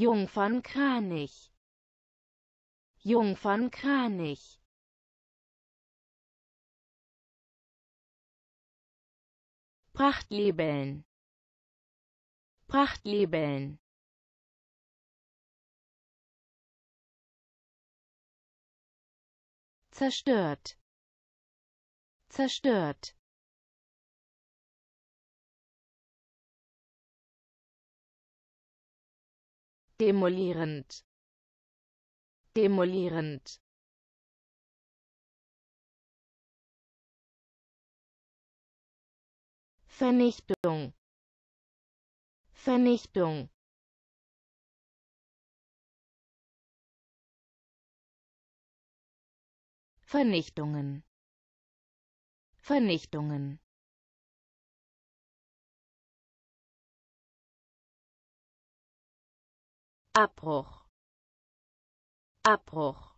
Jung von Kranich Jung von Kranich Prachtlebeln. Prachtlebeln. zerstört zerstört demolierend demolierend Vernichtung Vernichtung Vernichtungen Vernichtungen Abbruch. Abbruch.